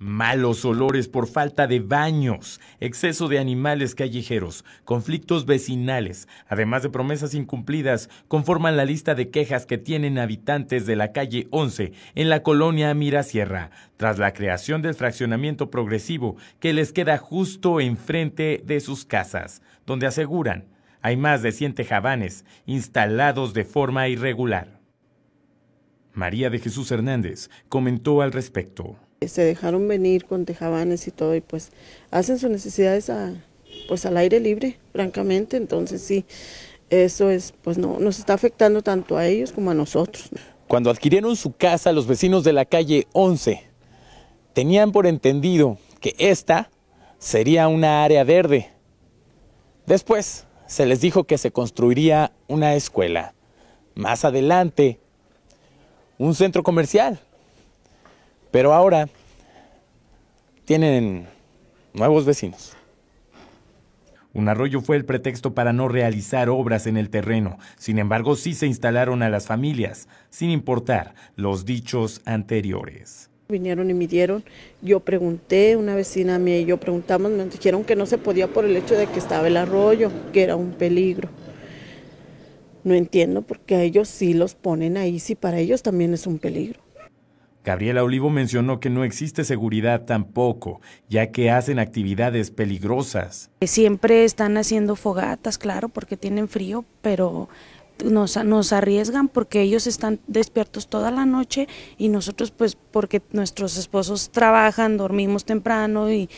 Malos olores por falta de baños, exceso de animales callejeros, conflictos vecinales, además de promesas incumplidas, conforman la lista de quejas que tienen habitantes de la calle 11 en la colonia Mirasierra, tras la creación del fraccionamiento progresivo que les queda justo enfrente de sus casas, donde aseguran hay más de 100 jabanes instalados de forma irregular. María de Jesús Hernández comentó al respecto se dejaron venir con tejabanes y todo y pues hacen sus necesidades pues al aire libre, francamente, entonces sí, eso es, pues no, nos está afectando tanto a ellos como a nosotros. Cuando adquirieron su casa, los vecinos de la calle 11 tenían por entendido que esta sería una área verde. Después se les dijo que se construiría una escuela. Más adelante, un centro comercial pero ahora tienen nuevos vecinos. Un arroyo fue el pretexto para no realizar obras en el terreno, sin embargo sí se instalaron a las familias, sin importar los dichos anteriores. Vinieron y midieron, yo pregunté, una vecina mía y yo preguntamos, nos dijeron que no se podía por el hecho de que estaba el arroyo, que era un peligro. No entiendo porque a ellos sí los ponen ahí, si para ellos también es un peligro. Gabriela Olivo mencionó que no existe seguridad tampoco, ya que hacen actividades peligrosas. Siempre están haciendo fogatas, claro, porque tienen frío, pero nos, nos arriesgan porque ellos están despiertos toda la noche y nosotros pues porque nuestros esposos trabajan, dormimos temprano y,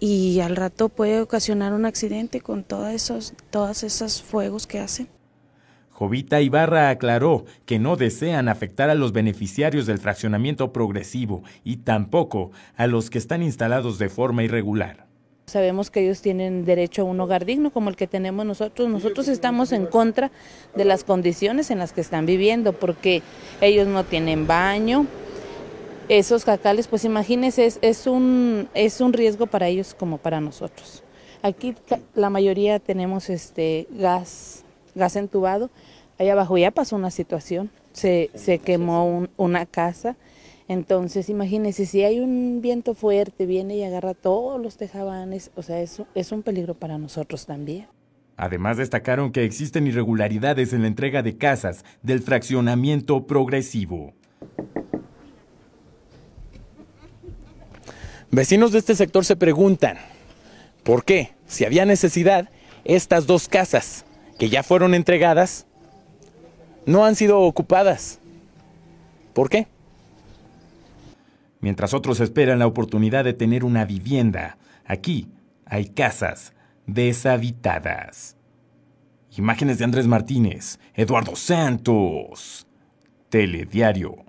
y al rato puede ocasionar un accidente con todos esos, todas esas fuegos que hacen. Jovita Ibarra aclaró que no desean afectar a los beneficiarios del fraccionamiento progresivo y tampoco a los que están instalados de forma irregular. Sabemos que ellos tienen derecho a un hogar digno como el que tenemos nosotros. Nosotros estamos en contra de las condiciones en las que están viviendo porque ellos no tienen baño. Esos cacales, pues imagínense, es, un, es un riesgo para ellos como para nosotros. Aquí la mayoría tenemos este gas, gas entubado, allá abajo ya pasó una situación, se, quemó una casa. Entonces, imagínense, si hay un viento fuerte, viene y agarra todos los tejabanes, o sea, eso es un peligro para nosotros también. Además, destacaron que existen irregularidades en la entrega de casas del fraccionamiento progresivo. Vecinos de este sector se preguntan, ¿por qué, si había necesidad, estas dos casas que ya fueron entregadas, no han sido ocupadas. ¿Por qué? Mientras otros esperan la oportunidad de tener una vivienda, aquí hay casas deshabitadas. Imágenes de Andrés Martínez, Eduardo Santos, Telediario